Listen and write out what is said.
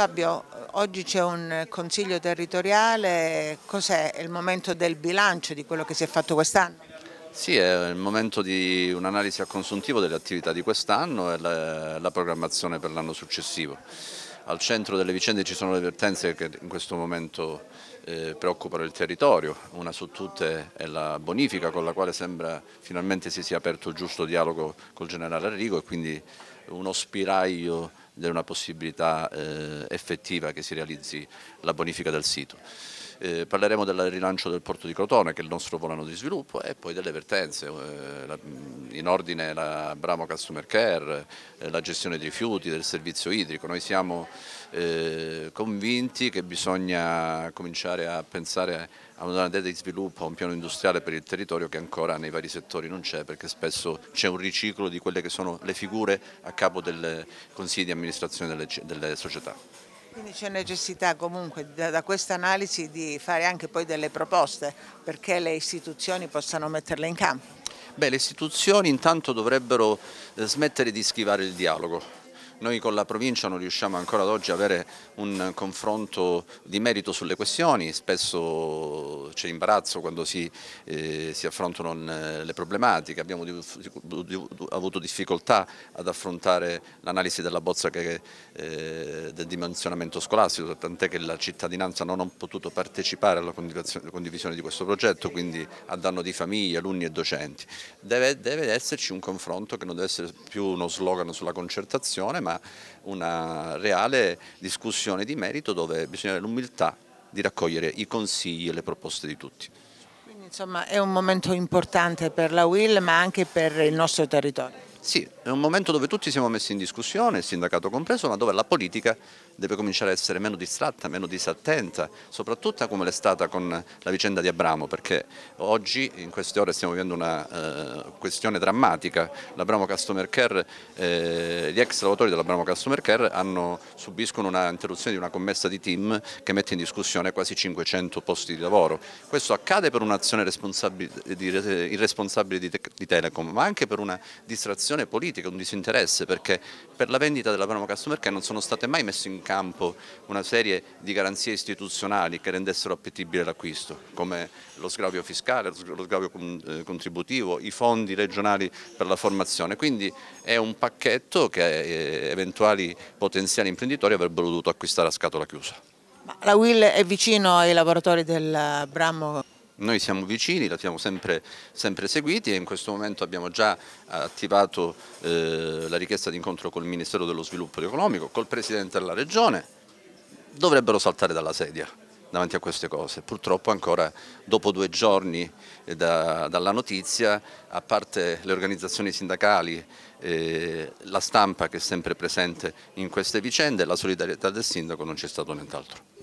Fabio, oggi c'è un consiglio territoriale, cos'è il momento del bilancio di quello che si è fatto quest'anno? Sì, è il momento di un'analisi a consuntivo delle attività di quest'anno e la, la programmazione per l'anno successivo. Al centro delle vicende ci sono le vertenze che in questo momento eh, preoccupano il territorio, una su tutte è la bonifica con la quale sembra finalmente si sia aperto il giusto dialogo col generale Arrigo e quindi uno spiraglio ed è una possibilità eh, effettiva che si realizzi la bonifica del sito eh, parleremo del rilancio del porto di Crotone che è il nostro volano di sviluppo e poi delle vertenze, eh, la, in ordine la Bramo Customer Care, eh, la gestione dei rifiuti, del servizio idrico, noi siamo eh, convinti che bisogna cominciare a pensare a una idea di sviluppo, a un piano industriale per il territorio che ancora nei vari settori non c'è perché spesso c'è un riciclo di quelle che sono le figure a capo del consiglio di amministrazione delle, delle società. Quindi c'è necessità comunque da, da questa analisi di fare anche poi delle proposte perché le istituzioni possano metterle in campo. Beh, le istituzioni intanto dovrebbero eh, smettere di schivare il dialogo, noi con la provincia non riusciamo ancora ad oggi ad avere un confronto di merito sulle questioni, spesso c'è imbarazzo quando si, eh, si affrontano eh, le problematiche, abbiamo di, di, avuto difficoltà ad affrontare l'analisi della bozza che, eh, del dimensionamento scolastico, tant'è che la cittadinanza non ha potuto partecipare alla condivisione di questo progetto, quindi a danno di famiglie, alunni e docenti. Deve, deve esserci un confronto che non deve essere più uno slogan sulla concertazione, ma una, una reale discussione di merito dove bisogna avere l'umiltà di raccogliere i consigli e le proposte di tutti. Quindi insomma è un momento importante per la UIL ma anche per il nostro territorio. Sì, è un momento dove tutti siamo messi in discussione, il sindacato compreso, ma dove la politica deve cominciare a essere meno distratta, meno disattenta, soprattutto come l'è stata con la vicenda di Abramo, perché oggi in queste ore stiamo vivendo una eh, questione drammatica. L'Abramo Customer Care, eh, gli ex lavoratori dell'Abramo Customer Care hanno, subiscono un'interruzione di una commessa di team che mette in discussione quasi 500 posti di lavoro. Questo accade per un'azione irresponsabile di, di Telecom, ma anche per una distrazione un'opzione politica, un disinteresse, perché per la vendita della Panama Customer Care non sono state mai messe in campo una serie di garanzie istituzionali che rendessero appetibile l'acquisto, come lo sgravio fiscale, lo sgravio eh, contributivo, i fondi regionali per la formazione. Quindi è un pacchetto che eh, eventuali potenziali imprenditori avrebbero dovuto acquistare a scatola chiusa. La Will è vicino ai lavoratori del Brammo? Noi siamo vicini, la abbiamo sempre, sempre seguiti e in questo momento abbiamo già eh, attivato eh, la richiesta di incontro col Ministero dello Sviluppo Economico, col Presidente della Regione, dovrebbero saltare dalla sedia davanti a queste cose. Purtroppo ancora dopo due giorni eh, da, dalla notizia, a parte le organizzazioni sindacali, eh, la stampa che è sempre presente in queste vicende, la solidarietà del sindaco non c'è stato nient'altro.